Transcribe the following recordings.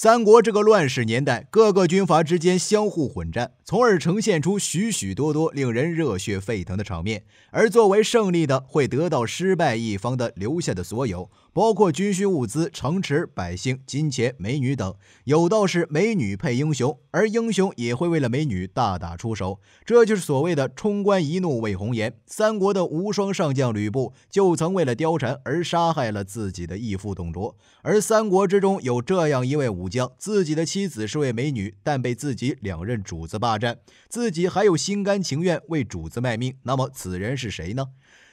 三国这个乱世年代，各个军阀之间相互混战，从而呈现出许许多多令人热血沸腾的场面。而作为胜利的，会得到失败一方的留下的所有。包括军需物资、城池、百姓、金钱、美女等。有道是美女配英雄，而英雄也会为了美女大打出手。这就是所谓的冲冠一怒为红颜。三国的无双上将吕布就曾为了貂蝉而杀害了自己的义父董卓。而三国之中有这样一位武将，自己的妻子是位美女，但被自己两任主子霸占，自己还有心甘情愿为主子卖命。那么此人是谁呢？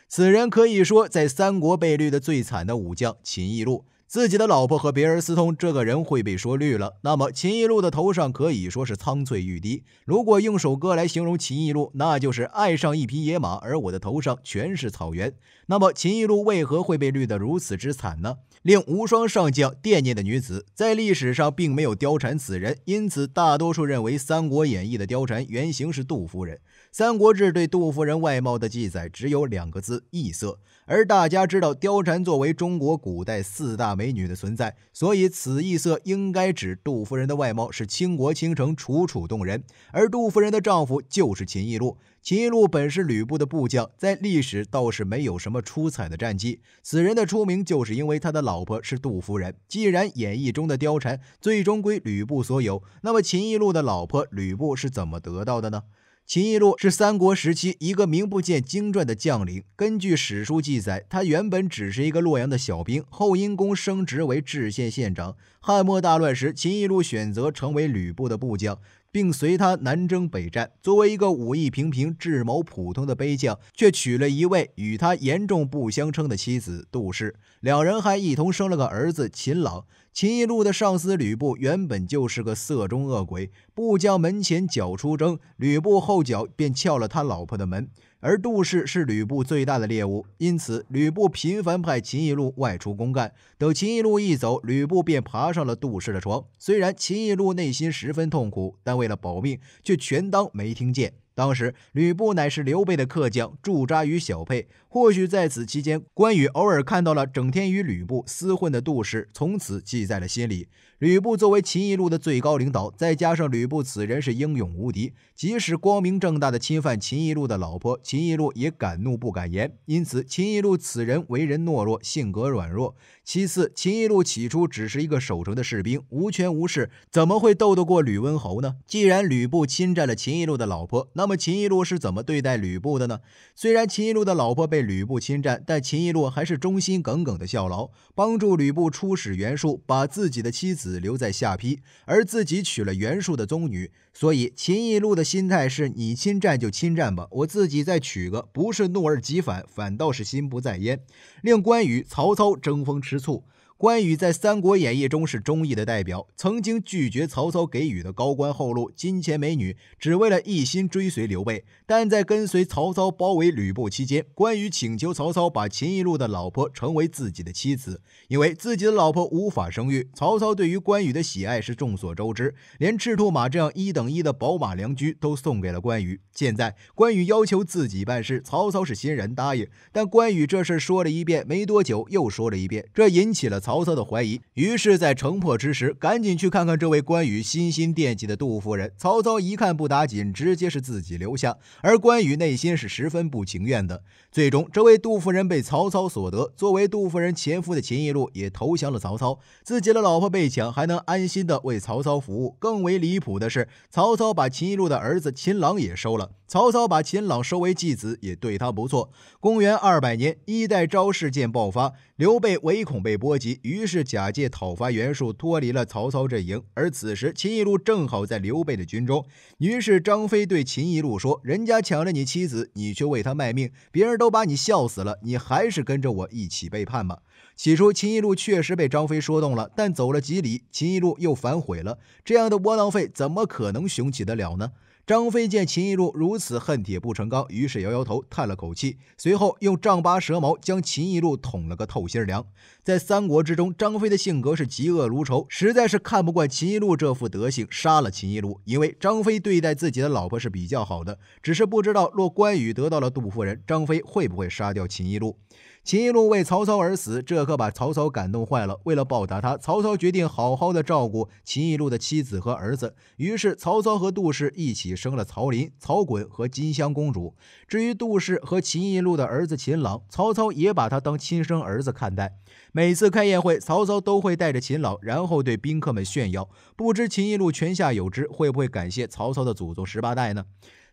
此人可以说，在三国被绿的最惨的武将，秦义禄。自己的老婆和别人私通，这个人会被说绿了。那么秦艺路的头上可以说是苍翠欲滴。如果用首歌来形容秦艺路，那就是爱上一匹野马，而我的头上全是草原。那么秦艺路为何会被绿得如此之惨呢？令无双上将惦念的女子，在历史上并没有貂蝉此人，因此大多数认为《三国演义》的貂蝉原型是杜夫人。《三国志》对杜夫人外貌的记载只有两个字：异色。而大家知道，貂蝉作为中国古代四大，美女的存在，所以此异色应该指杜夫人的外貌是倾国倾城、楚楚动人，而杜夫人的丈夫就是秦义禄。秦义禄本是吕布的部将，在历史倒是没有什么出彩的战绩，此人的出名就是因为他的老婆是杜夫人。既然演义中的貂蝉最终归吕布所有，那么秦义禄的老婆吕布是怎么得到的呢？秦义禄是三国时期一个名不见经传的将领。根据史书记载，他原本只是一个洛阳的小兵，后因公升职为治县县长。汉末大乱时，秦义禄选择成为吕布的部将。并随他南征北战。作为一个武艺平平、智谋普通的卑将，却娶了一位与他严重不相称的妻子杜氏，两人还一同生了个儿子秦朗。秦一路的上司吕布原本就是个色中恶鬼，不将门前脚出征，吕布后脚便撬了他老婆的门。而杜氏是吕布最大的猎物，因此吕布频繁派秦一路外出公干。等秦一路一走，吕布便爬上了杜氏的床。虽然秦一路内心十分痛苦，但为了保命，却全当没听见。当时吕布乃是刘备的客将，驻扎于小沛。或许在此期间，关羽偶尔看到了整天与吕布厮混的杜氏，从此记在了心里。吕布作为秦一路的最高领导，再加上吕布此人是英勇无敌，即使光明正大的侵犯秦一路的老婆，秦一路也敢怒不敢言。因此，秦一路此人为人懦弱，性格软弱。其次，秦一路起初只是一个守城的士兵，无权无势，怎么会斗得过吕温侯呢？既然吕布侵占了秦一路的老婆，那那么秦一路是怎么对待吕布的呢？虽然秦一路的老婆被吕布侵占，但秦一路还是忠心耿耿的效劳，帮助吕布出使袁术，把自己的妻子留在下邳，而自己娶了袁术的宗女。所以秦一路的心态是你侵占就侵占吧，我自己再娶个，不是怒而急反，反倒是心不在焉，令关羽、曹操争风吃醋。关羽在《三国演义》中是忠义的代表，曾经拒绝曹操给予的高官厚禄、金钱美女，只为了一心追随刘备。但在跟随曹操包围吕布期间，关羽请求曹操把秦宜禄的老婆成为自己的妻子，因为自己的老婆无法生育。曹操对于关羽的喜爱是众所周知，连赤兔马这样一等一的宝马良驹都送给了关羽。现在关羽要求自己办事，曹操是欣然答应。但关羽这事说了一遍，没多久又说了一遍，这引起了。曹操的怀疑，于是，在城破之时，赶紧去看看这位关羽心心惦记的杜夫人。曹操一看不打紧，直接是自己留下，而关羽内心是十分不情愿的。最终，这位杜夫人被曹操所得。作为杜夫人前夫的秦一路也投降了曹操，自己的老婆被抢，还能安心的为曹操服务。更为离谱的是，曹操把秦一路的儿子秦朗也收了。曹操把秦朗收为继子，也对他不错。公元二百年，衣带昭事件爆发，刘备唯恐被波及。于是假借讨伐袁术，脱离了曹操阵营。而此时秦一路正好在刘备的军中，于是张飞对秦一路说：“人家抢了你妻子，你却为他卖命，别人都把你笑死了，你还是跟着我一起背叛吧。”起初秦一路确实被张飞说动了，但走了几里，秦一路又反悔了。这样的窝囊废，怎么可能雄起得了呢？张飞见秦一路如此恨铁不成钢，于是摇摇头，叹了口气，随后用丈八蛇矛将秦一路捅了个透心凉。在三国之中，张飞的性格是嫉恶如仇，实在是看不惯秦一路这副德行，杀了秦一路。因为张飞对待自己的老婆是比较好的，只是不知道若关羽得到了杜夫人，张飞会不会杀掉秦一路。秦一路为曹操而死，这可把曹操感动坏了。为了报答他，曹操决定好好的照顾秦一路的妻子和儿子。于是，曹操和杜氏一起生了曹林、曹衮和金香公主。至于杜氏和秦一路的儿子秦朗，曹操也把他当亲生儿子看待。每次开宴会，曹操都会带着秦朗，然后对宾客们炫耀。不知秦一路泉下有知，会不会感谢曹操的祖宗十八代呢？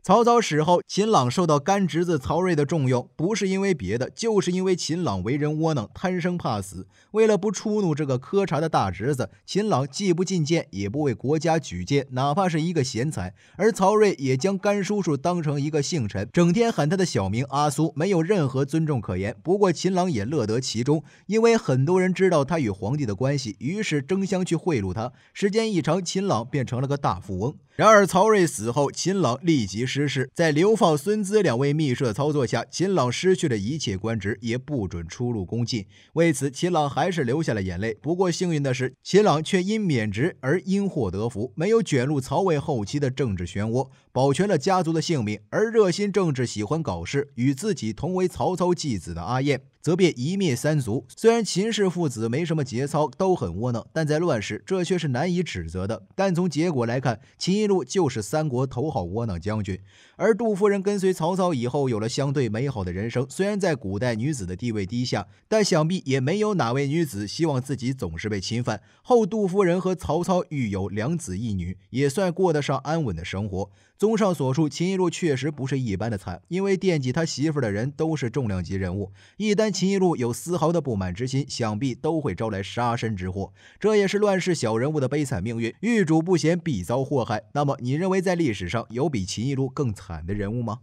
曹操死后，秦朗受到干侄子曹睿的重用，不是因为别的，就是因为秦朗为人窝囊、贪生怕死。为了不触怒这个磕察的大侄子，秦朗既不进谏，也不为国家举荐，哪怕是一个贤才。而曹睿也将干叔叔当成一个姓陈，整天喊他的小名阿苏，没有任何尊重可言。不过秦朗也乐得其中，因为很多人知道他与皇帝的关系，于是争相去贿赂他。时间一长，秦朗变成了个大富翁。然而曹睿死后，秦朗立即。只是在流放孙资两位秘书的操作下，秦朗失去了一切官职，也不准出入宫禁。为此，秦朗还是流下了眼泪。不过幸运的是，秦朗却因免职而因祸得福，没有卷入曹魏后期的政治漩涡，保全了家族的性命。而热心政治、喜欢搞事、与自己同为曹操继子的阿燕。则便一灭三族。虽然秦氏父子没什么节操，都很窝囊，但在乱世，这却是难以指责的。但从结果来看，秦一路就是三国头号窝囊将军。而杜夫人跟随曹操以后，有了相对美好的人生。虽然在古代女子的地位低下，但想必也没有哪位女子希望自己总是被侵犯。后杜夫人和曹操育有两子一女，也算过得上安稳的生活。综上所述，秦一路确实不是一般的惨，因为惦记他媳妇的人都是重量级人物，一旦。秦一路有丝毫的不满之心，想必都会招来杀身之祸。这也是乱世小人物的悲惨命运，遇主不贤必遭祸害。那么，你认为在历史上有比秦一路更惨的人物吗？